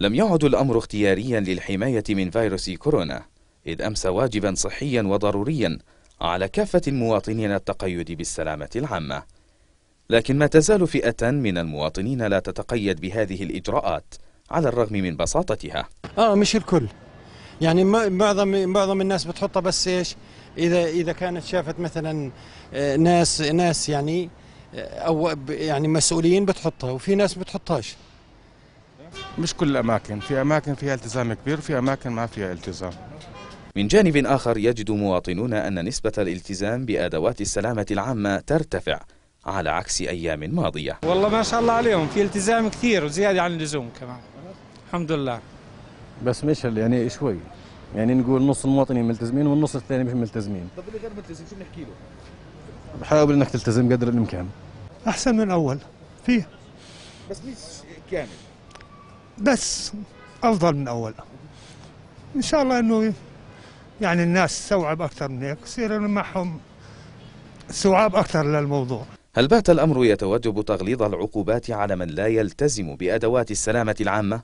لم يعد الأمر اختياريا للحماية من فيروس كورونا إذ أمسى واجبا صحيا وضروريا على كافة المواطنين التقيد بالسلامة العامة لكن ما تزال فئة من المواطنين لا تتقيد بهذه الإجراءات على الرغم من بساطتها آه مش الكل يعني معظم معظم الناس بتحطها بس ايش اذا اذا كانت شافت مثلا آه، ناس ناس يعني آه، او يعني مسؤولين بتحطها وفي ناس بتحطهاش مش كل الأماكن في أماكن فيها التزام كبير وفي أماكن ما فيها التزام من جانب آخر يجد مواطنون أن نسبة الالتزام بأدوات السلامة العامة ترتفع على عكس أيام ماضية والله ما شاء الله عليهم في التزام كثير وزيادة عن اللزوم كمان الحمد لله بس مش يعني شوي يعني نقول نص المواطنين ملتزمين والنص الثاني مش ملتزمين طب اللي غير ملتزم شو بنحكي له؟ بحاول انك تلتزم قدر الامكان احسن من الاول فيه بس مش كامل بس افضل من اول ان شاء الله انه يعني الناس تستوعب اكثر من هيك يصير معهم استوعاب اكثر للموضوع هل بات الامر يتوجب تغليظ العقوبات على من لا يلتزم بادوات السلامه العامه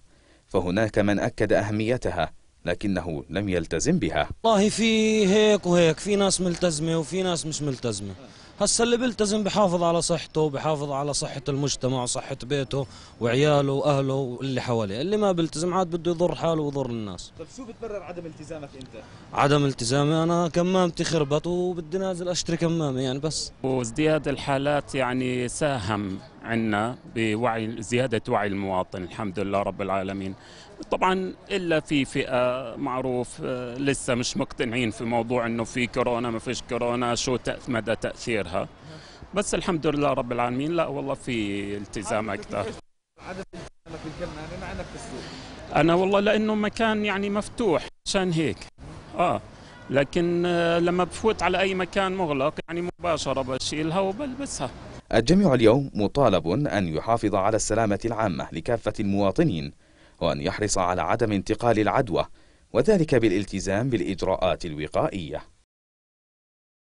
فهناك من اكد اهميتها لكنه لم يلتزم بها والله في هيك وهيك في ناس ملتزمه وفي ناس مش ملتزمه هسه اللي بيلتزم بحافظ على صحته بحافظ على صحة المجتمع وصحة بيته وعياله وأهله واللي حواليه اللي ما بيلتزم عاد بده يضر حاله ويضر الناس طيب شو بتبرر عدم التزامك أنت؟ عدم التزامي أنا كمامتي خربت وبدي نازل أشتري كمامة يعني بس وازدياد الحالات يعني ساهم عندنا بوعي زياده وعي المواطن الحمد لله رب العالمين طبعا الا في فئه معروف آه، لسه مش مقتنعين في موضوع انه في كورونا ما فيش كورونا شو مدى تاثيرها بس الحمد لله رب العالمين لا والله في التزام اكثر يعني انا والله لانه مكان يعني مفتوح عشان هيك اه لكن آه، لما بفوت على اي مكان مغلق يعني مباشره بشيلها وبلبسها الجميع اليوم مطالب أن يحافظ على السلامة العامة لكافة المواطنين وأن يحرص على عدم انتقال العدوى وذلك بالالتزام بالإجراءات الوقائية